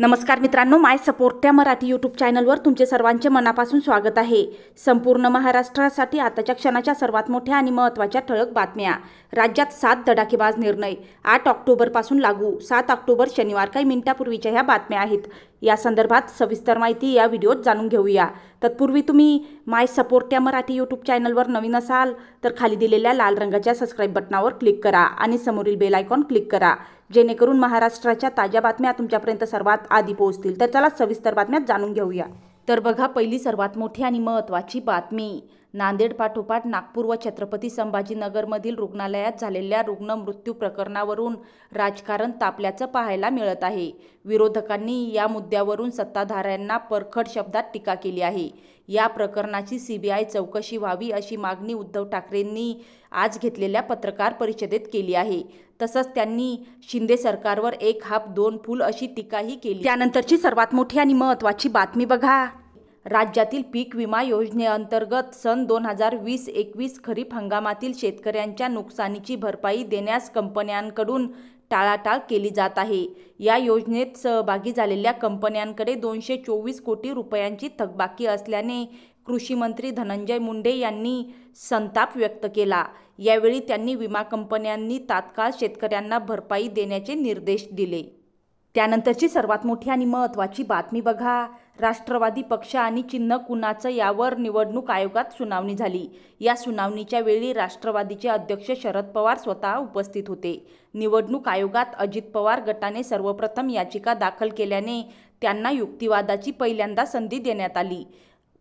नमस्कार मित्रांनो माय support Marathi YouTube चॅनलवर तुमचे सर्वांचे मनापासून स्वागत आहे संपूर्ण महाराष्ट्रासाठी आताच्या क्षणाच्या सर्वात मोठ्या आणि महत्त्वाच्या ठळक बातम्या राज्यात सात धडाकेबाज निर्णय आठ ऑक्टोबरपासून लागू सात ऑक्टोबर शनिवार काही मिनिटापूर्वीच्या ह्या बातम्या आहेत या संदर्भात सविस्तर माहिती या व्हिडिओत जाणून घेऊया तत्पूर्वी तुम्ही माय सपोर्ट मराठी यूट्यूब चॅनलवर नवीन असाल तर खाली दिलेल्या लाल रंगाच्या सबस्क्राईब बटनावर क्लिक करा आणि समोरील बेल आयकॉन क्लिक करा जेणेकरून महाराष्ट्राच्या ताज्या बातम्या तुमच्यापर्यंत सर्वात आधी पोहोचतील तर चला सविस्तर बातम्या जाणून घेऊया तर बघा पहिली सर्वात मोठी आणि महत्त्वाची बातमी नांदेड पाठोपाठ नागपूर व छत्रपती संभाजीनगरमधील रुग्णालयात झालेल्या रुग्ण मृत्यू प्रकरणावरून राजकारण तापल्याचं पाहायला मिळत आहे विरोधकांनी या मुद्द्यावरून सत्ताधाऱ्यांना परखड शब्दात टीका केली आहे या प्रकरणाची सीबीआय चौकशी व्हावी अशी मागणी उद्धव ठाकरेंनी आज घेतलेल्या पत्रकार परिषदेत केली आहे तसंच त्यांनी शिंदे सरकारवर एक हाप दोन फूल अशी टीकाही केली त्यानंतरची सर्वात मोठी आणि महत्त्वाची बातमी बघा राज्यातील पीक विमा योजनेअंतर्गत सन दोन हजार वीस एकवीस खरीप हंगामातील शेतकऱ्यांच्या नुकसानीची भरपाई देण्यास कंपन्यांकडून टाळाटाळ केली जात आहे या योजनेत सहभागी झालेल्या कंपन्यांकडे दोनशे चोवीस कोटी रुपयांची थकबाकी असल्याने कृषी मंत्री धनंजय मुंडे यांनी संताप व्यक्त केला यावेळी त्यांनी विमा कंपन्यांनी तात्काळ शेतकऱ्यांना भरपाई देण्याचे निर्देश दिले त्यानंतरची सर्वात मोठी आणि महत्त्वाची बातमी बघा राष्ट्रवादी पक्ष आणि चिन्ह कुणाचं यावर निवडणूक आयोगात सुनावणी झाली या सुनावणीच्या वेळी राष्ट्रवादीचे अध्यक्ष शरद पवार स्वतः उपस्थित होते निवडणूक आयोगात अजित पवार गटाने सर्वप्रथम याचिका दाखल केल्याने त्यांना युक्तिवादाची पहिल्यांदा संधी देण्यात आली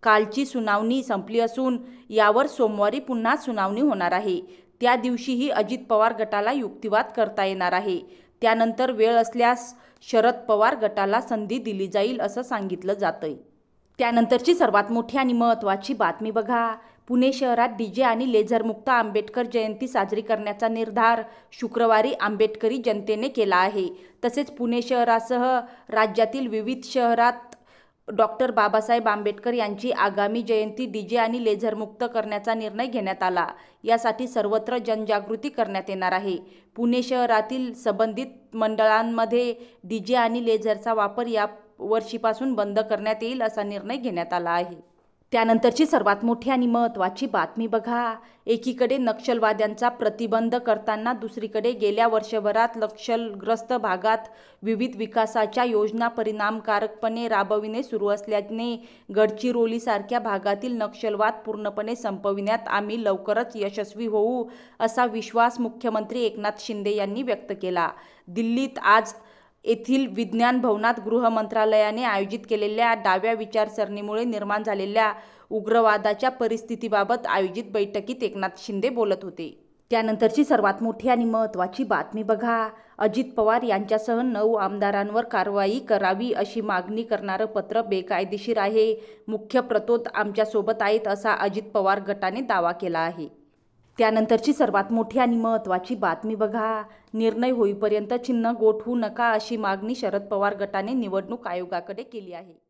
कालची सुनावणी संपली असून यावर सोमवारी पुन्हा सुनावणी होणार आहे त्या दिवशीही अजित पवार गटाला युक्तिवाद करता येणार आहे त्यानंतर वेळ असल्यास शरद पवार गटाला संधी दिली जाईल असं सांगितलं जातं त्यानंतरची सर्वात मोठी आणि महत्त्वाची बातमी बघा पुणे शहरात डीजे आणि लेझरमुक्त आंबेडकर जयंती साजरी करण्याचा निर्धार शुक्रवारी आंबेडकरी जनतेने केला आहे तसेच पुणे शहरासह राज्यातील विविध शहरात डॉक्टर बाबासाहेब आंबेडकर यांची आगामी जयंती डीजे आणि लेझरमुक्त करण्याचा निर्णय घेण्यात आला यासाठी सर्वत्र जनजागृती करण्यात येणार आहे पुणे शहरातील संबंधित मंडळांमध्ये डीजे आणि लेझरचा वापर या वर्षीपासून बंद करण्यात येईल असा निर्णय घेण्यात आला आहे त्यानंतरची सर्वात मोठी आणि महत्त्वाची बातमी बघा एकीकडे नक्षलवाद्यांचा प्रतिबंध करताना दुसरीकडे गेल्या वर्षभरात नक्षलग्रस्त भागात विविध विकासाच्या योजना परिणामकारकपणे राबविणे सुरू असल्याने गडचिरोलीसारख्या भागातील नक्षलवाद पूर्णपणे संपविण्यात आम्ही लवकरच यशस्वी होऊ असा विश्वास मुख्यमंत्री एकनाथ शिंदे यांनी व्यक्त केला दिल्लीत आज येथील विज्ञान भवनात गृह मंत्रालयाने आयोजित केलेल्या डाव्या विचारसरणीमुळे निर्माण झालेल्या उग्रवादाच्या परिस्थितीबाबत आयोजित बैठकीत एकनाथ शिंदे बोलत होते त्यानंतरची सर्वात मोठी आणि महत्त्वाची बातमी बघा अजित पवार यांच्यासह नऊ आमदारांवर कारवाई करावी अशी मागणी करणारं पत्र बेकायदेशीर आहे मुख्य प्रतोद आमच्यासोबत आहेत असा अजित पवार गटाने दावा केला आहे त्यानंतरची सर्वात मोठी आणि महत्त्वाची बातमी बघा निर्णय होईपर्यंत चिन्ह गोठवू नका अशी मागणी शरद पवार गटाने निवडणूक आयोगाकडे केली आहे